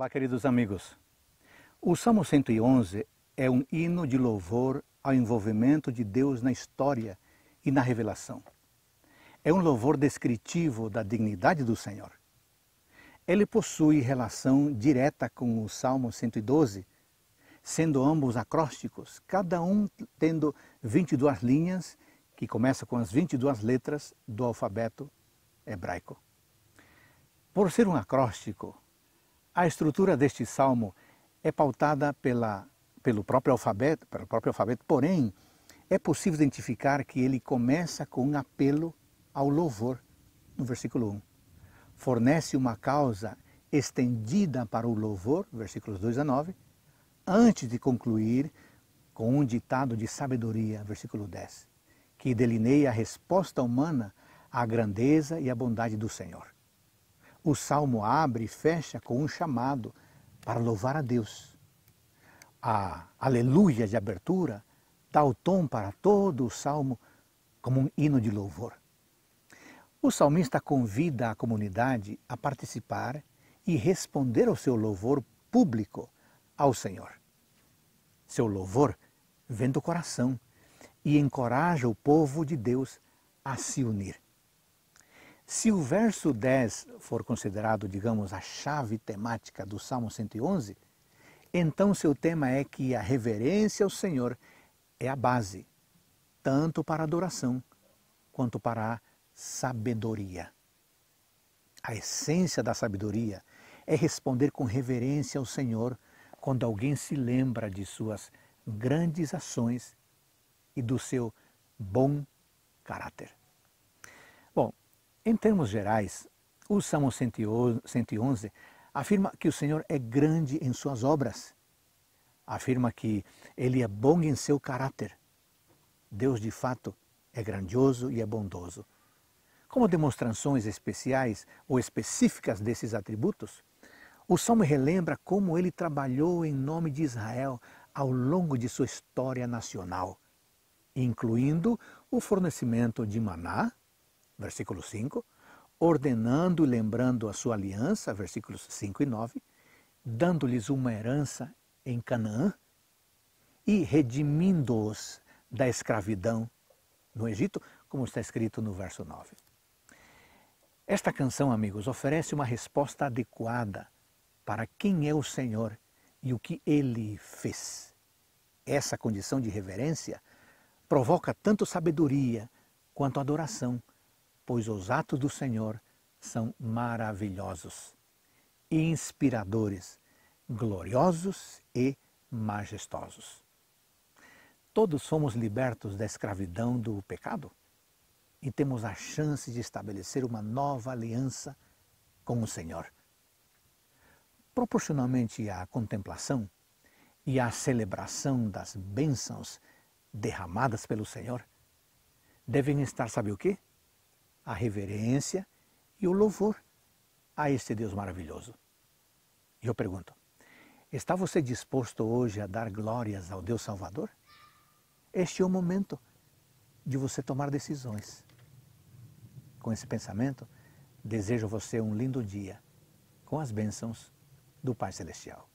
Olá, queridos amigos. O Salmo 111 é um hino de louvor ao envolvimento de Deus na história e na revelação. É um louvor descritivo da dignidade do Senhor. Ele possui relação direta com o Salmo 112, sendo ambos acrósticos, cada um tendo 22 linhas, que começa com as 22 letras do alfabeto hebraico. Por ser um acróstico, a estrutura deste salmo é pautada pela, pelo, próprio alfabeto, pelo próprio alfabeto, porém, é possível identificar que ele começa com um apelo ao louvor, no versículo 1. Fornece uma causa estendida para o louvor, versículos 2 a 9, antes de concluir com um ditado de sabedoria, versículo 10, que delineia a resposta humana à grandeza e à bondade do Senhor. O salmo abre e fecha com um chamado para louvar a Deus. A aleluia de abertura dá o tom para todo o salmo como um hino de louvor. O salmista convida a comunidade a participar e responder ao seu louvor público ao Senhor. Seu louvor vem do coração e encoraja o povo de Deus a se unir. Se o verso 10 for considerado, digamos, a chave temática do Salmo 111, então seu tema é que a reverência ao Senhor é a base, tanto para a adoração quanto para a sabedoria. A essência da sabedoria é responder com reverência ao Senhor quando alguém se lembra de suas grandes ações e do seu bom caráter. Em termos gerais, o Salmo 111 afirma que o Senhor é grande em suas obras, afirma que ele é bom em seu caráter. Deus, de fato, é grandioso e é bondoso. Como demonstrações especiais ou específicas desses atributos, o Salmo relembra como ele trabalhou em nome de Israel ao longo de sua história nacional, incluindo o fornecimento de maná versículo 5, ordenando e lembrando a sua aliança, versículos 5 e 9, dando-lhes uma herança em Canaã e redimindo-os da escravidão no Egito, como está escrito no verso 9. Esta canção, amigos, oferece uma resposta adequada para quem é o Senhor e o que ele fez. Essa condição de reverência provoca tanto sabedoria quanto adoração pois os atos do Senhor são maravilhosos, inspiradores, gloriosos e majestosos. Todos somos libertos da escravidão do pecado e temos a chance de estabelecer uma nova aliança com o Senhor. Proporcionalmente à contemplação e à celebração das bênçãos derramadas pelo Senhor, devem estar, sabe o quê? a reverência e o louvor a este Deus maravilhoso. E eu pergunto: está você disposto hoje a dar glórias ao Deus Salvador? Este é o momento de você tomar decisões. Com esse pensamento, desejo a você um lindo dia com as bênçãos do Pai Celestial.